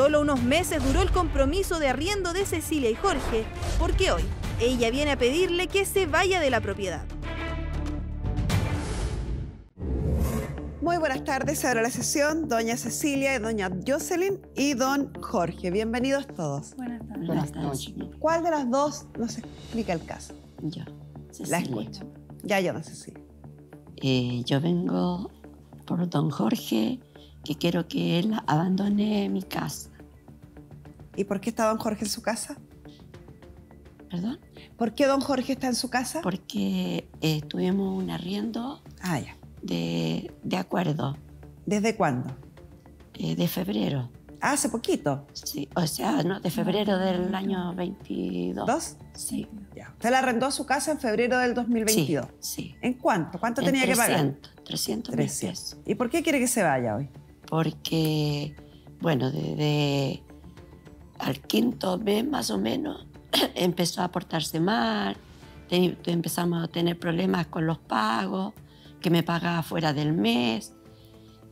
Solo unos meses duró el compromiso de arriendo de Cecilia y Jorge, porque hoy ella viene a pedirle que se vaya de la propiedad. Muy buenas tardes, ahora la sesión, doña Cecilia, doña Jocelyn y don Jorge. Bienvenidos todos. Buenas tardes. ¿Cuál de las dos nos explica el caso? Yo. Cecilia. La escucho. Ya, yo, Cecilia. Eh, yo vengo por don Jorge, que quiero que él abandone mi casa. ¿Y por qué está don Jorge en su casa? ¿Perdón? ¿Por qué don Jorge está en su casa? Porque eh, tuvimos un arriendo ah, ya. De, acuerdo. ¿Desde cuándo? Eh, de febrero. Ah, hace poquito. Sí, o sea, no, de febrero del ah. año 22. ¿Dos? Sí. Ya. Usted la arrendó su casa en febrero del 2022. Sí. ¿En cuánto? ¿Cuánto tenía que pagar? 300, 300 pesos. ¿Y por qué quiere que se vaya hoy? Porque, bueno, desde al quinto mes más o menos empezó a portarse mal, empezamos a tener problemas con los pagos, que me pagaba fuera del mes,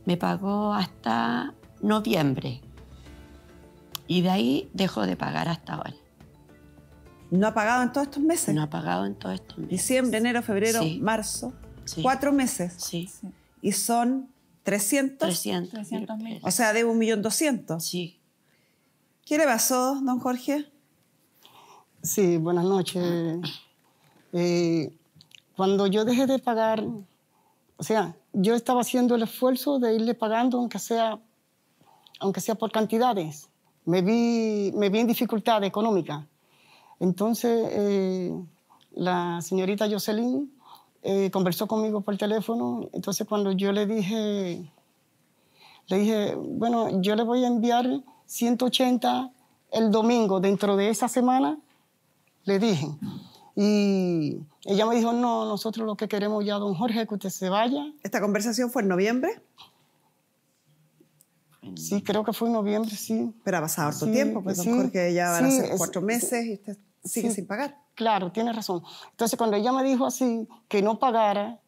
me pagó hasta noviembre y de ahí dejó de pagar hasta ahora. ¿No ha pagado en todos estos meses? No ha pagado en todos estos meses. Diciembre, enero, febrero, marzo. Cuatro meses. Sí. Y son 300. 300. o sea, de 1.200.000. Sí. ¿Qué le pasó, don Jorge? Sí, buenas noches. Eh, cuando yo dejé de pagar, o sea, yo estaba haciendo el esfuerzo de irle pagando, aunque sea, aunque sea por cantidades. Me vi, me vi en dificultad económica. Entonces, eh, la señorita Jocelyn eh, conversó conmigo por teléfono. Entonces, cuando yo le dije, le dije, bueno, yo le voy a enviar 180 el domingo dentro de esa semana, le dije. Y ella me dijo, no, nosotros lo que queremos ya, don Jorge, que usted se vaya. ¿Esta conversación fue en noviembre? Sí, creo que fue en noviembre, sí. Pero ha pasado harto tiempo, pues don Jorge ya van a ser cuatro meses y usted sigue sin pagar. Claro, tiene razón. Entonces, cuando ella me dijo así, que no pagara,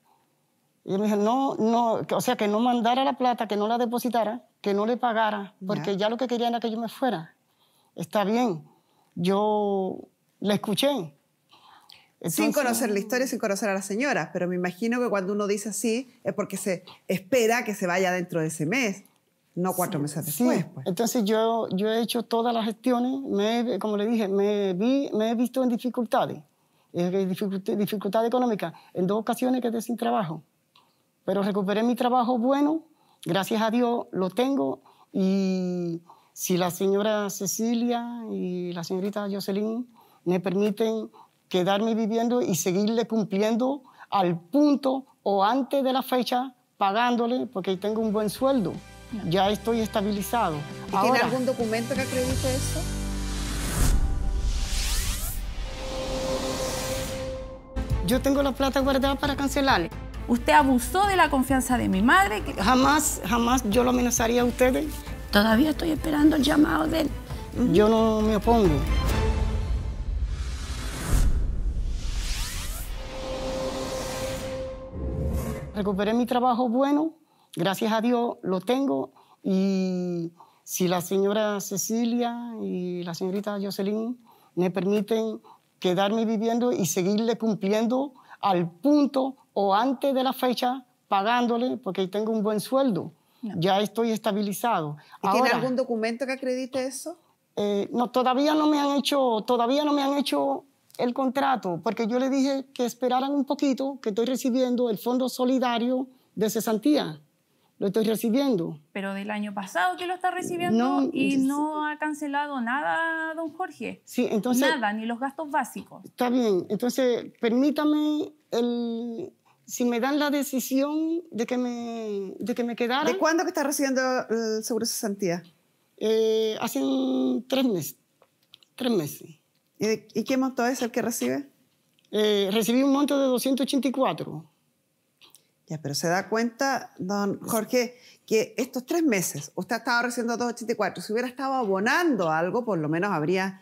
y me dije, no, no, o sea, que no mandara la plata, que no la depositara, que no le pagara, porque ya lo que querían era que yo me fuera. Está bien, yo la escuché. sin conocer la historia, sin conocer a la señora, pero me imagino que cuando uno dice así es porque se espera que se vaya dentro de ese mes, no cuatro meses después. Pues. Entonces yo, yo he hecho todas las gestiones, me, como le dije, me, vi, me he visto en dificultades, eh, dificultades dificultad económica, en dos ocasiones quedé sin trabajo. Pero recuperé mi trabajo bueno, gracias a Dios lo tengo y si la señora Cecilia y la señorita Jocelyn me permiten quedarme viviendo y seguirle cumpliendo al punto o antes de la fecha pagándole porque tengo un buen sueldo. Ya estoy estabilizado. tiene algún documento que acredite eso? Yo tengo la plata guardada para cancelarle usted abusó de la confianza de mi madre. Jamás, jamás yo lo amenazaría a ustedes. Todavía estoy esperando el llamado de él. Yo no me opongo. Recuperé mi trabajo bueno, gracias a Dios lo tengo y si la señora Cecilia y la señorita Jocelyn me permiten quedarme viviendo y seguirle cumpliendo al punto o antes de la fecha pagándole porque tengo un buen sueldo. Ya estoy estabilizado. ¿Tiene algún documento que acredite eso? Eh, no, todavía no me han hecho, todavía no me han hecho el contrato, porque yo le dije que esperaran un poquito, que estoy recibiendo el Fondo Solidario de Cesantía. Lo estoy recibiendo. Pero del año pasado que lo está recibiendo y no ha cancelado nada, don Jorge. Sí, entonces... Nada, ni los gastos básicos. Está bien, entonces permítame el, si me dan la decisión de que me, de que me quedara... ¿De cuándo que está recibiendo el seguro de su eh, hace tres meses. Tres meses. ¿Y, qué monto es el que recibe? Eh, recibí un monto de 284 pero se da cuenta, don Jorge, que estos tres meses, usted ha estado recibiendo 284, si hubiera estado abonando algo, por lo menos habría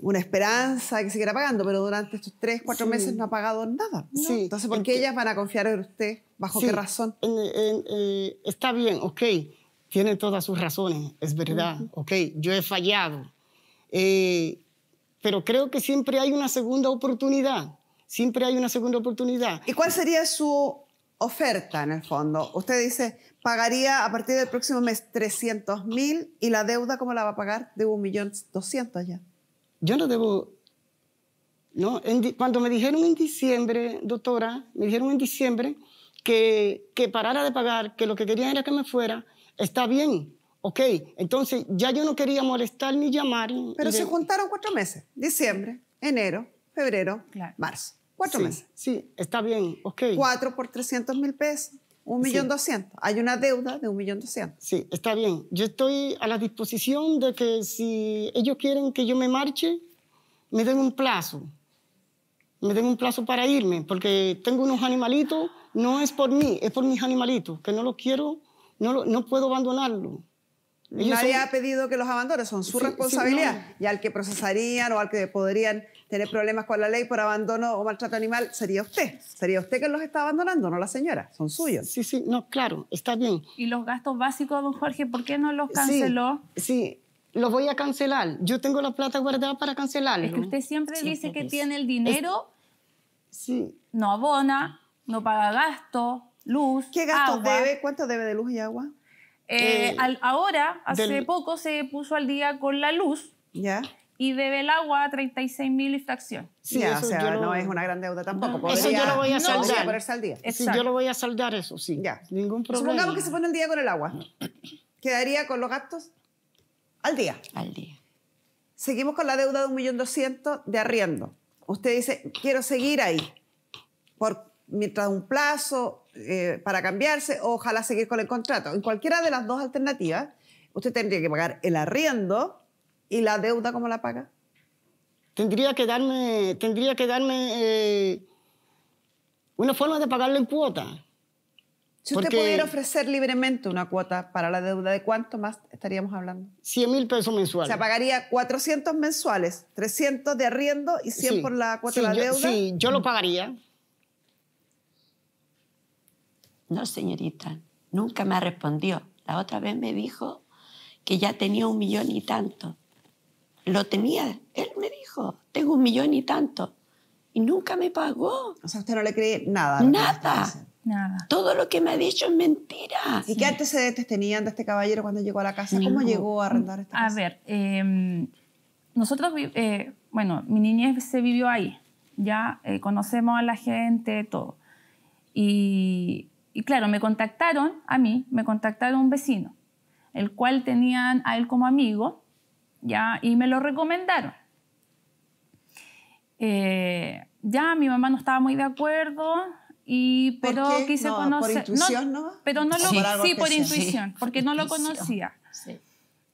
una esperanza que siguiera pagando, pero durante estos tres, cuatro meses no ha pagado nada. Entonces, ¿por qué ellas van a confiar en usted? ¿Bajo qué razón? Eh, está bien, ok, tiene todas sus razones, es verdad, ok, yo he fallado, eh, pero creo que siempre hay una segunda oportunidad, siempre hay una segunda oportunidad. ¿Y cuál sería su oferta en el fondo. Usted dice, pagaría a partir del próximo mes 300 mil y la deuda, ¿cómo la va a pagar? De 1.200.000 ya. Yo no debo... No, cuando me dijeron en diciembre, doctora, me dijeron en diciembre que, que parara de pagar, que lo que querían era que me fuera, está bien, ok. Entonces ya yo no quería molestar ni llamar. Pero se juntaron cuatro meses, diciembre, enero, febrero, marzo. Cuatro meses. Sí, está bien, Okay. Cuatro por 300 mil pesos, un millón doscientos. Hay una deuda de un millón doscientos. Sí, está bien. Yo estoy a la disposición de que si ellos quieren que yo me marche, me den un plazo. Me den un plazo para irme, porque tengo unos animalitos, no es por mí, es por mis animalitos, que no los quiero, no, no puedo abandonarlos. Ellos Nadie ha pedido que los abandone, son su responsabilidad. Y al que procesarían o al que podrían tener problemas con la ley por abandono o maltrato animal, sería usted. Sería usted que los está abandonando, no la señora. Son suyos. Sí, sí, no, claro, está bien. ¿Y los gastos básicos, don Jorge, por qué no los canceló? Sí, sí los voy a cancelar. Yo tengo la plata guardada para cancelarlo. Es que usted siempre, dice que tiene el dinero, sí. no abona, no paga gasto, luz, ¿Qué gastos debe? ¿Cuánto debe de luz y agua? Eh, eh, ahora, hace poco se puso al día con la luz. ¿Ya? y debe el agua a 36 mil y fracción. Sí, o sea, no es una gran deuda tampoco. eso yo lo voy a saldar. al día. yo lo voy a saldar eso, sí. Ya. Ningún problema. Supongamos que se pone el día con el agua. ¿Quedaría con los gastos? Al día. Al día. Seguimos con la deuda de 1.200.000 de arriendo. Usted dice, quiero seguir ahí. Por, mientras un plazo eh, para cambiarse o ojalá seguir con el contrato. En cualquiera de las dos alternativas, usted tendría que pagar el arriendo ¿Y la deuda cómo la paga? Tendría que darme, tendría que darme eh, una forma de pagarlo en cuota. Si usted pudiera ofrecer libremente una cuota para la deuda, ¿de cuánto más estaríamos hablando? 100 mil pesos mensuales. ¿Se pagaría 400 mensuales, 300 de arriendo y 100 por la cuota de la deuda. Sí, yo lo pagaría. No, señorita, nunca me respondió. La otra vez me dijo que ya tenía un millón y tanto. Lo tenía, él me dijo, tengo un millón y tanto. Y nunca me pagó. O sea, usted no le cree nada. Nada. Nada. Todo lo que me ha dicho es mentira. ¿Y qué antecedentes tenían de este caballero cuando llegó a la casa? ¿Cómo llegó a arrendar esta a casa? A ver, em, nosotros, eh, bueno, mi niñez se vivió ahí. Ya eh, conocemos a la gente, todo. Y, y, claro, me contactaron a mí, me contactaron un vecino, el cual tenían a él como amigo ya, y me lo recomendaron. Eh, ya mi mamá no estaba muy de acuerdo, y, pero quise conocer. ¿no? Pero no lo, sí, sí por intuición, porque no lo conocía.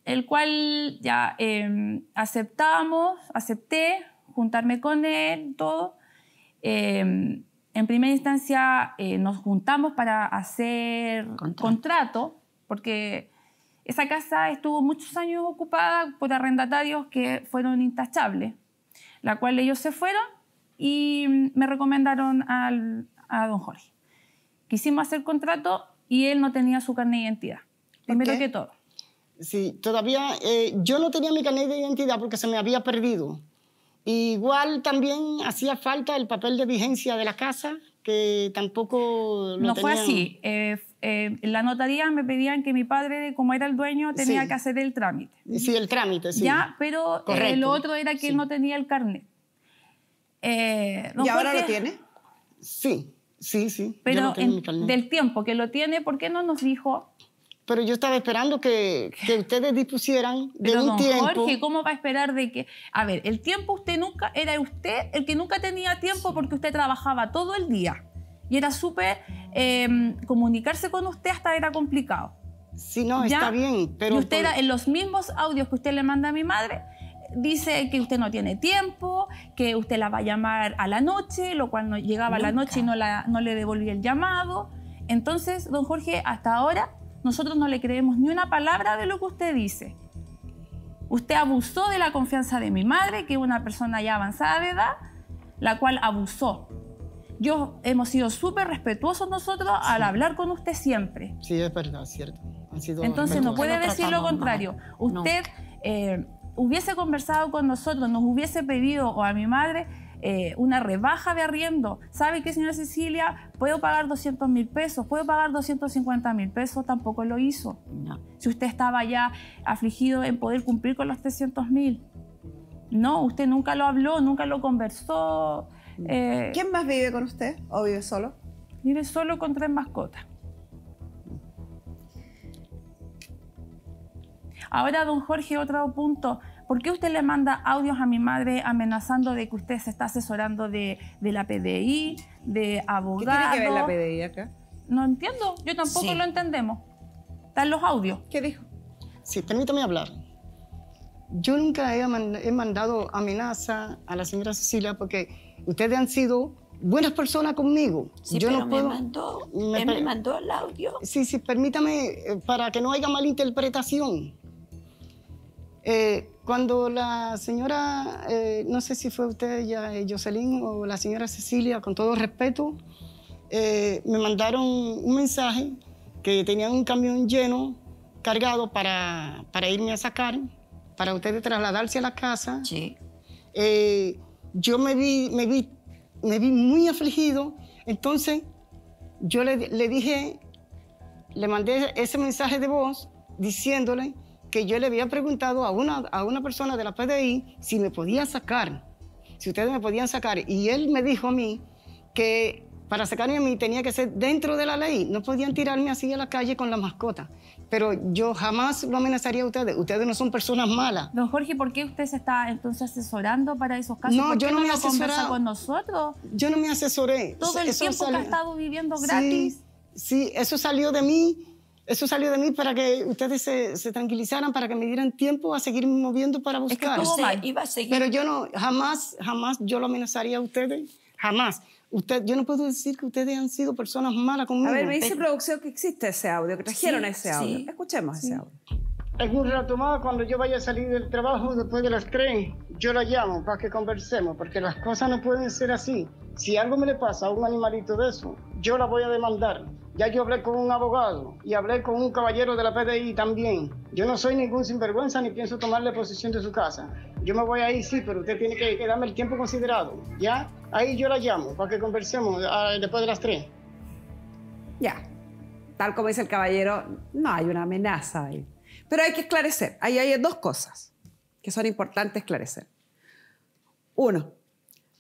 El cual ya em, aceptamos, acepté juntarme con él, todo. Em, en primera instancia eh, nos juntamos para hacer contrato porque esa casa estuvo muchos años ocupada por arrendatarios que fueron intachables, la cual ellos se fueron y me recomendaron al, a don Jorge. Quisimos hacer contrato y él no tenía su carnet de identidad, primero que todo. Sí, todavía eh, yo no tenía mi carnet de identidad porque se me había perdido. Igual también hacía falta el papel de vigencia de la casa, que tampoco lo No fue así. Eh, eh, en la notaría me pedían que mi padre, como era el dueño, tenía que hacer el trámite. Sí, el trámite, sí. Ya, pero eh, lo otro era que él no tenía el carnet. Eh, ¿Y ahora lo tiene? Sí, sí, sí. Pero del tiempo que lo tiene, ¿por qué no nos dijo? Pero yo estaba esperando que, ustedes dispusieran de un tiempo. Jorge, ¿cómo va a esperar de que.? A ver, el tiempo usted nunca. Era usted el que nunca tenía tiempo porque usted trabajaba todo el día y era súper em, comunicarse con usted hasta era complicado. Sí, no, está bien, pero... usted en los mismos audios que usted le manda a mi madre, dice que usted no tiene tiempo, que usted la va a llamar a la noche, lo cual no llegaba a la noche y no, la, no le devolvía el llamado. Entonces, don Jorge, hasta ahora nosotros no le creemos ni una palabra de lo que usted dice. Usted abusó de la confianza de mi madre, que es una persona ya avanzada de edad, la cual abusó yo hemos sido súper respetuosos nosotros al hablar con usted siempre. Sí, es verdad, cierto. Entonces no puede decir lo contrario. usted eh, hubiese conversado con nosotros, nos hubiese pedido, o a mi madre, eh, una rebaja de arriendo. ¿Sabe qué, señora Cecilia? Puedo pagar 200 mil pesos, puedo pagar 250 mil pesos, tampoco lo hizo. No. Si usted estaba ya afligido en poder cumplir con los 300 mil. No, usted nunca lo habló, nunca lo conversó. Eh, ¿Quién más vive con usted o vive solo? Vive solo con tres mascotas. Ahora, don Jorge, otro punto. ¿Por qué usted le manda audios a mi madre amenazando de que usted se está asesorando de, la PDI, de abogado? ¿Qué tiene que ver la PDI acá? No entiendo, yo tampoco lo entendemos. Están los audios. ¿Qué dijo? Sí, permítame hablar. Yo nunca he, mandado amenaza a la señora Cecilia porque Ustedes han sido buenas personas conmigo. Sí, yo pero me mandó, mandó el audio. Sí, sí, permítame, eh, para que no haya malinterpretación. interpretación. Eh, cuando la señora, eh, no sé si fue usted, ya, Jocelyn, o la señora Cecilia, con todo respeto, me mandaron un mensaje que tenían un camión lleno, cargado para, para irme a sacar, para ustedes trasladarse a la casa. Sí yo me vi, me vi, me vi muy afligido. Entonces, yo le, dije, le mandé ese mensaje de voz diciéndole que yo le había preguntado a una, a una persona de la PDI si me podía sacar, si ustedes me podían sacar. Y él me dijo a mí que para sacarme a mí tenía que ser dentro de la ley. No podían tirarme así a la calle con la mascota. Pero yo jamás lo amenazaría a ustedes. Ustedes no son personas malas. Don Jorge, ¿por qué usted se está entonces asesorando para esos casos? No, yo no, me asesoré. con nosotros? Yo no me asesoré. Todo el tiempo que ha estado viviendo gratis. Sí, eso salió de mí. Eso salió de mí para que ustedes se, tranquilizaran, para que me dieran tiempo a seguir moviendo para buscar. Es que iba a seguir. Pero yo no, jamás, jamás yo lo amenazaría a ustedes. Jamás. Usted, yo no puedo decir que ustedes han sido personas malas conmigo. A ver, me dice producción que existe ese audio, que trajeron ese audio. Escuchemos ese audio. En un rato más, cuando yo vaya a salir del trabajo, después de las tres, yo la llamo para que conversemos, porque las cosas no pueden ser así. Si algo me le pasa a un animalito de eso, yo la voy a demandar. Ya yo hablé con un abogado y hablé con un caballero de la PDI también. Yo no soy ningún sinvergüenza ni pienso tomarle posesión de su casa. Yo me voy ahí, sí, pero usted tiene que, darme el tiempo considerado. ¿Ya? Ahí yo la llamo para que conversemos ah, después de las tres. Ya. Tal como dice el caballero, no hay una amenaza ahí. Pero hay que esclarecer. Ahí hay dos cosas que son importantes esclarecer. Uno,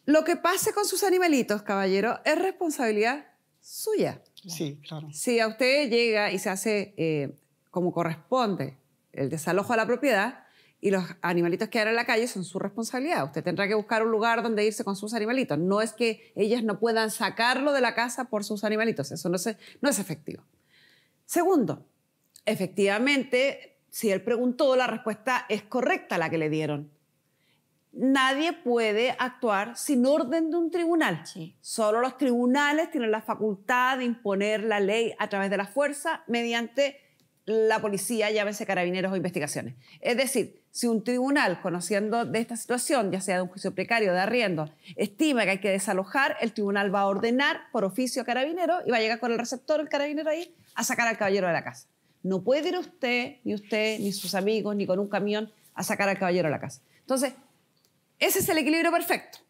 lo que pase con sus animalitos, caballero, es responsabilidad suya. Sí, claro. Si a usted llega y se hace eh, como corresponde el desalojo a la propiedad y los animalitos quedan en la calle son su responsabilidad. Usted tendrá que buscar un lugar donde irse con sus animalitos. No es que ellas no puedan sacarlo de la casa por sus animalitos. Eso no es efectivo. Segundo, efectivamente si él preguntó, la respuesta es correcta la que le dieron. Nadie puede actuar sin orden de un tribunal. Solo los tribunales tienen la facultad de imponer la ley a través de la fuerza mediante la policía, llámese carabineros o investigaciones. Es decir, si un tribunal, conociendo de esta situación, ya sea de un juicio precario, de arriendo, estima que hay que desalojar, el tribunal va a ordenar por oficio carabinero y va a llegar con el receptor, el carabinero ahí, a sacar al caballero de la casa. No puede ir usted, ni usted, ni sus amigos, ni con un camión a sacar al caballero a la casa. Entonces, ese es el equilibrio perfecto.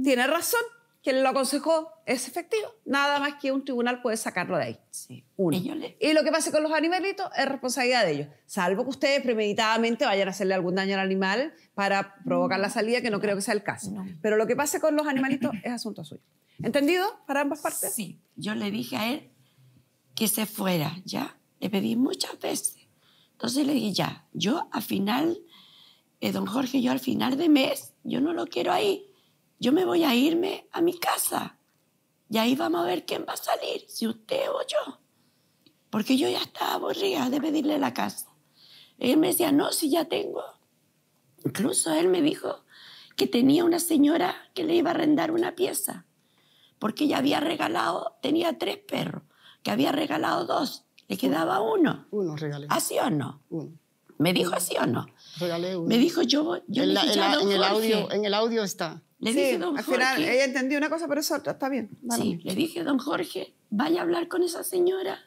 Tiene razón, quien lo aconsejó es efectivo. Nada más que un tribunal puede sacarlo de ahí. Y lo que pase con los animalitos es responsabilidad de ellos. Salvo que ustedes premeditadamente vayan a hacerle algún daño al animal para provocar la salida, que no creo que sea el caso. Pero lo que pase con los animalitos es asunto suyo. ¿Entendido para ambas partes? Sí. Yo le dije a él que se fuera, ¿ya? Le pedí muchas veces. Entonces le dije, ya, yo al final, eh, don Jorge, yo al final de mes, yo no lo quiero ahí. Yo me voy a irme a mi casa. Y ahí vamos a ver quién va a salir, si usted o yo. Porque yo ya estaba aburrida de pedirle la casa. Él me decía, no, si ya tengo. Incluso él me dijo que tenía una señora que le iba a arrendar una pieza, porque ya había regalado, tenía tres perros, que había regalado dos le quedaba uno. Uno regalé. ¿Así o no? Uno. ¿Me dijo así o no? Regalé uno. Me dijo yo, yo en, le dije, en, el audio, en el audio está. Le dije, don Jorge. ella entendió una cosa, pero eso está bien. Sí, le dije, don Jorge, vaya a hablar con esa señora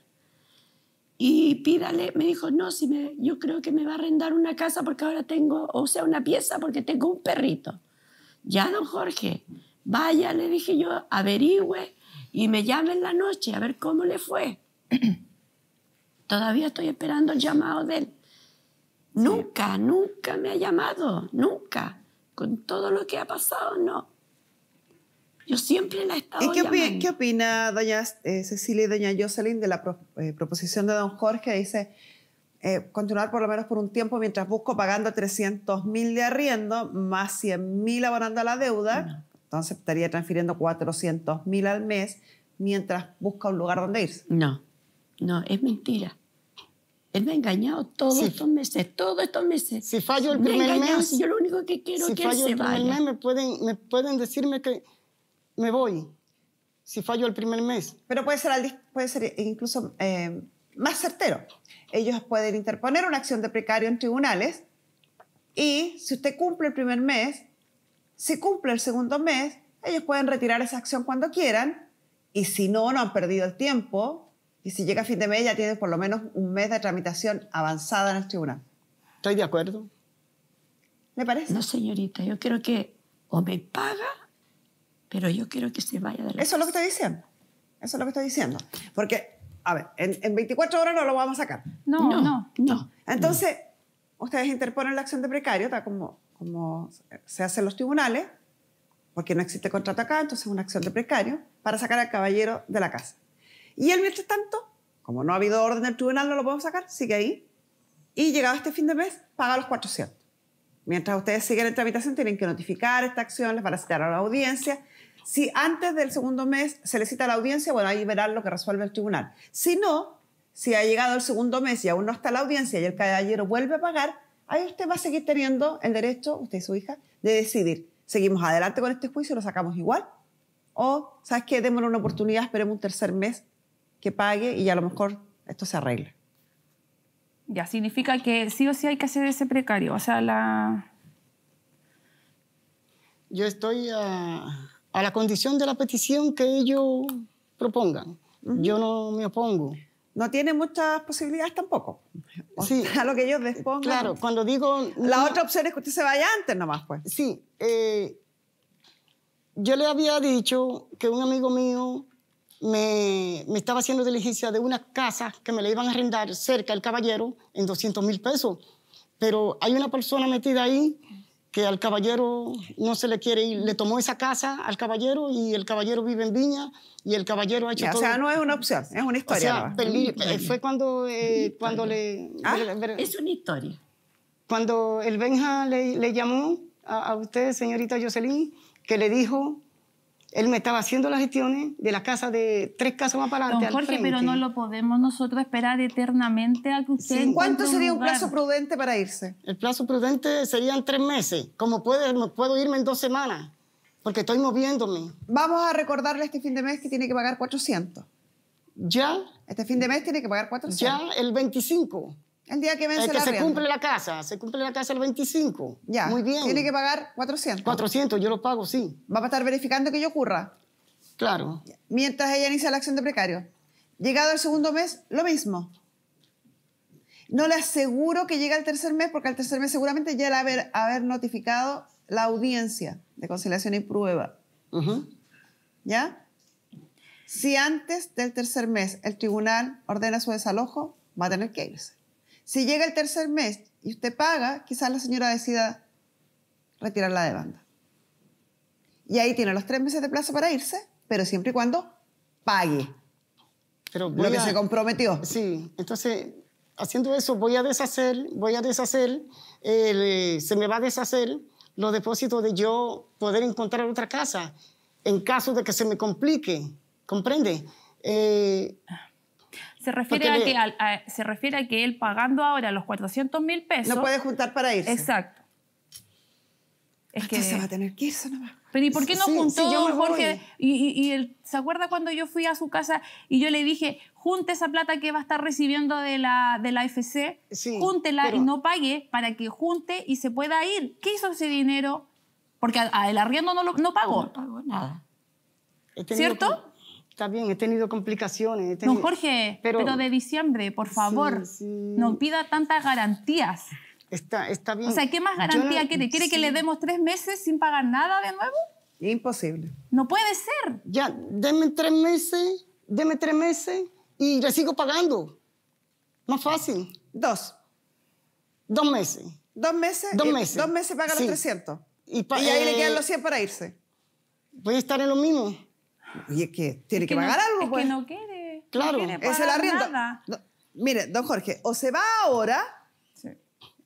y pídale. Me dijo, no, si me, yo creo que me va a arrendar una casa porque ahora tengo, o sea, una pieza porque tengo un perrito. Ya, don Jorge, vaya, le dije yo, averigüe y me llame en la noche a ver cómo le fue. Todavía estoy esperando el llamado de Él. Nunca, nunca me ha llamado, nunca. Con todo lo que ha pasado, no. Yo siempre la he estado ¿Y qué, opina doña eh, Cecilia y doña Jocelyn de la eh, proposición de don Jorge? Dice, eh, continuar por lo menos por un tiempo mientras busco pagando 300 mil de arriendo más 100 mil abonando la deuda. Entonces estaría transfiriendo 400 mil al mes mientras busca un lugar donde irse. No, no, es mentira. Él me ha engañado todos estos meses, todos estos meses. Si fallo el primer mes, yo lo único que quiero es que vaya. Si fallo el primer mes, me pueden, me pueden decirme que me voy. Si fallo el primer mes. Pero puede ser, puede ser incluso eh, más certero. Ellos pueden interponer una acción de precario en tribunales y si usted cumple el primer mes, si cumple el segundo mes, ellos pueden retirar esa acción cuando quieran y si no, no han perdido el tiempo, y si llega a fin de mes ya tienes por lo menos un mes de tramitación avanzada en el tribunal. Estoy de acuerdo. ¿Le parece? No, señorita, yo quiero que o me paga, pero yo quiero que se vaya de la Eso es lo que estoy diciendo. Eso es lo que estoy diciendo. Porque, a ver, en, 24 horas no lo vamos a sacar. No, no, no. Entonces, ustedes interponen la acción de precario, tal como, como se hace en los tribunales, porque no existe contrato acá, entonces es una acción de precario, para sacar al caballero de la casa. Y él, mientras tanto, como no ha habido orden del tribunal, no lo podemos sacar, sigue ahí. Y llegado este fin de mes, paga los 400. Mientras ustedes siguen en tramitación, tienen que notificar esta acción, les van a citar a la audiencia. Si antes del segundo mes se le cita a la audiencia, bueno, ahí verán lo que resuelve el tribunal. Si no, si ha llegado el segundo mes y aún no está la audiencia y el caballero vuelve a pagar, ahí usted va a seguir teniendo el derecho, usted y su hija, de decidir, ¿seguimos adelante con este juicio, lo sacamos igual? O, ¿sabes qué? Démosle una oportunidad, esperemos un tercer mes que pague y a lo mejor esto se arregla. Ya, significa que sí o sí hay que hacer ese precario. O sea, la. Yo estoy a, la condición de la petición que ellos propongan. Yo no me opongo. No tiene muchas posibilidades tampoco. sí. A lo que ellos dispongan. Claro, cuando digo. La otra opción es que usted se vaya antes nomás, pues. Sí. Eh, yo le había dicho que un amigo mío me, estaba haciendo diligencia de una casa que me la iban a arrendar cerca del caballero en 200 mil pesos. Pero hay una persona metida ahí que al caballero no se le quiere ir. Le tomó esa casa al caballero y el caballero vive en Viña y el caballero ha hecho todo. O sea, no es una opción, es una historia. O sea, fue cuando, eh, cuando ah. le, Es una historia. Cuando el Benja le, llamó a, a usted, señorita Jocelyn, que le dijo él me estaba haciendo las gestiones de las casas, de tres casas más para adelante. Don Jorge, pero no lo podemos nosotros esperar eternamente a que usted. Sí. ¿Cuánto sería un plazo prudente para irse? El plazo prudente serían tres meses. Como puede, puedo irme en dos semanas, porque estoy moviéndome. Vamos a recordarle este fin de mes que tiene que pagar 400. ¿Ya? Este fin de mes tiene que pagar 400. Ya, el 25. El día que vence es eh, que se cumple la casa, se cumple la casa el 25. Ya. Muy bien. Tiene que pagar 400. 400, yo lo pago, sí. Va a estar verificando que ello ocurra. Claro. Mientras ella inicia la acción de precario. Llegado al segundo mes, lo mismo. No le aseguro que llegue al tercer mes, porque al tercer mes seguramente ya va haber, haber notificado la audiencia de conciliación y prueba. ¿Ya? Si antes del tercer mes el tribunal ordena su desalojo, va a tener que irse. Si llega el tercer mes y usted paga, quizás la señora decida retirar la demanda. Y ahí tiene los tres meses de plazo para irse, pero siempre y cuando pague pero lo que se comprometió. Sí, entonces haciendo eso voy a deshacer, voy a deshacer, se me va a deshacer los depósitos de yo poder encontrar otra casa en caso de que se me complique, ¿comprende? Eh, ah. Se refiere, a que, se refiere a que él pagando ahora los 400 mil pesos... No puede juntar para irse. Exacto. Es ah, que, se va a tener que irse nomás. Pero ¿y por qué no juntó Jorge? Y, él, ¿Se acuerda cuando yo fui a su casa y yo le dije, junte esa plata que va a estar recibiendo de la, de la AFC, sí, júntela y no pague para que junte y se pueda ir? ¿Qué hizo ese dinero? Porque a, el arriendo no, lo, no pagó. No pagó nada. ¿Cierto? Está bien, he tenido complicaciones. No, Jorge, pero... de diciembre, por favor, no pida tantas garantías. Está, está bien. O sea, ¿qué más garantía quiere? ¿Quiere que le demos tres meses sin pagar nada de nuevo? Imposible. No puede ser. Ya, deme tres meses, deme tres meses y le sigo pagando. Más fácil. Dos. Dos meses. Dos meses. Dos eh, meses. Dos meses paga los 300. Y, ahí le quedan eh, los 100 para irse. Voy a estar en lo mismo. Oye, que tiene que, pagar algo, pues. que no quiere. Claro, es el arriendo. mire, don Jorge, o se va ahora,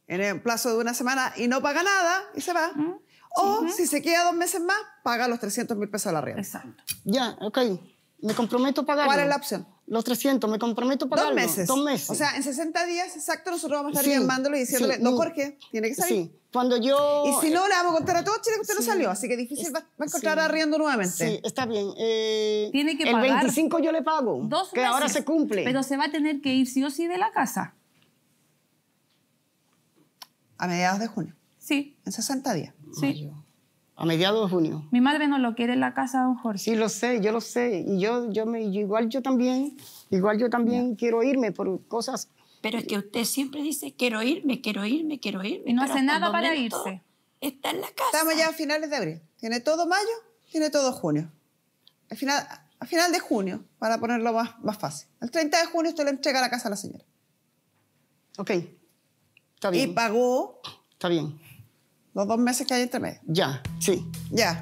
en el plazo de una semana, y no paga nada, y se va. O si se queda dos meses más, paga los 300 mil pesos de la renta. Exacto. Ya, ok. Me comprometo a pagar. ¿Cuál es la opción? Los 300, me comprometo para Dos meses. Dos meses. O sea, en 60 días exacto nosotros vamos a estar sí, llamándolo y diciéndole, no, Jorge, tiene que salir. Sí, cuando yo... Y si no, eh, le vamos a contar a todos Chile que usted no salió, así que difícil va, a encontrar riendo nuevamente. Sí, está bien. Eh, tiene que pagar. El 25 yo le pago, Dos que ahora se cumple. Pero se va a tener que ir sí o sí de la casa. A mediados de junio. Sí. En 60 días. Sí a mediados de junio. Mi madre no lo quiere en la casa, don Jorge. Sí, lo sé, yo lo sé. Y yo, yo me, igual yo también, igual yo también quiero irme por cosas. Pero es que usted siempre dice, quiero irme, quiero irme, quiero irme. Y no hace nada para irse. Está en la casa. Estamos ya a finales de abril. Tiene todo mayo, tiene todo junio. Al final, a final de junio, para ponerlo más, más fácil. El 30 de junio usted le entrega la casa a la señora. Ok. Está bien. Y pagó. Está bien. Los dos meses que hay entre medio. Ya. Sí. Ya.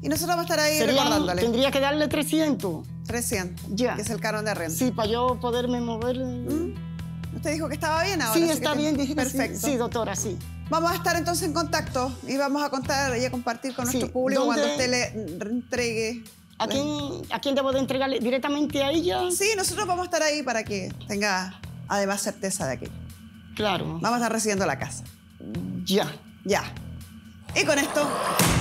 Y nosotros vamos a estar ahí recordándole. Tendría que darle 300. 300. Ya. Que es el carón de renta. Sí, para yo poderme mover. Eh. ¿Mm? Usted dijo que estaba bien ahora. Sí, está bien, dije Perfecto. Sí, doctora, sí. Vamos a estar entonces en contacto y vamos a contar y a compartir con nuestro público cuando usted le entregue. ¿A quién, ¿A quién debo de entregarle? ¿Directamente a ella? Sí, nosotros vamos a estar ahí para que tenga además certeza de que... Claro. Vamos a estar recibiendo la casa. Ya. Ya. Y con esto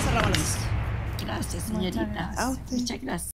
cerramos la Gracias, señorita. gracias. Muchas gracias.